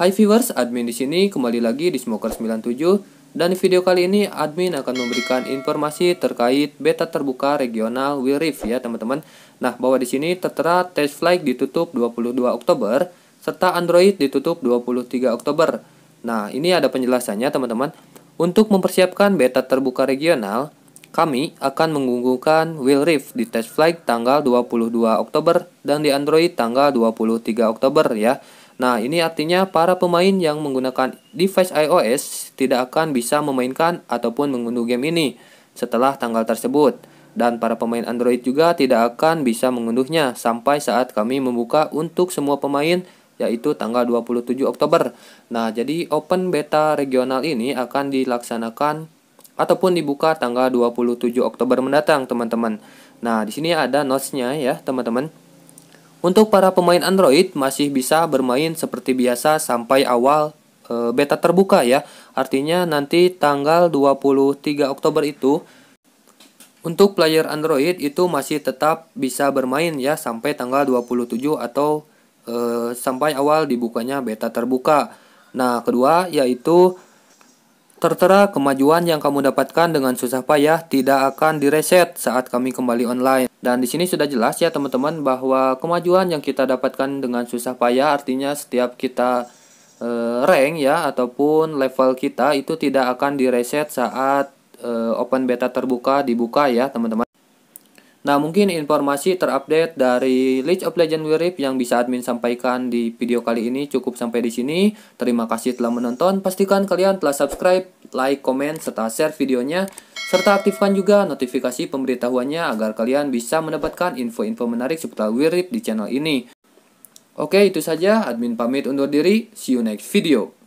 Hai viewers, admin di sini kembali lagi di Smoker 97 dan di video kali ini admin akan memberikan informasi terkait beta terbuka regional Wirif ya teman-teman. Nah, bahwa di sini tertera test flight ditutup 22 Oktober serta Android ditutup 23 Oktober. Nah, ini ada penjelasannya teman-teman. Untuk mempersiapkan beta terbuka regional, kami akan mengunggulkan Wilrif di test flight tanggal 22 Oktober dan di Android tanggal 23 Oktober ya. Nah, ini artinya para pemain yang menggunakan device iOS tidak akan bisa memainkan ataupun mengunduh game ini setelah tanggal tersebut dan para pemain Android juga tidak akan bisa mengunduhnya sampai saat kami membuka untuk semua pemain yaitu tanggal 27 Oktober. Nah, jadi open beta regional ini akan dilaksanakan ataupun dibuka tanggal 27 Oktober mendatang, teman-teman. Nah, di sini ada notes-nya ya, teman-teman. Untuk para pemain Android masih bisa bermain seperti biasa sampai awal e, beta terbuka ya. Artinya nanti tanggal 23 Oktober itu untuk player Android itu masih tetap bisa bermain ya sampai tanggal 27 atau e, sampai awal dibukanya beta terbuka. Nah, kedua yaitu Tertera kemajuan yang kamu dapatkan dengan susah payah tidak akan direset saat kami kembali online. Dan di sini sudah jelas ya teman-teman bahwa kemajuan yang kita dapatkan dengan susah payah artinya setiap kita e, rank ya ataupun level kita itu tidak akan direset saat e, open beta terbuka dibuka ya teman-teman. Nah, mungkin informasi terupdate dari League of Legends Wirip yang bisa admin sampaikan di video kali ini cukup sampai di sini. Terima kasih telah menonton. Pastikan kalian telah subscribe, like, komen, serta share videonya. Serta aktifkan juga notifikasi pemberitahuannya agar kalian bisa mendapatkan info-info menarik seputar Wirip di channel ini. Oke, itu saja. Admin pamit undur diri. See you next video.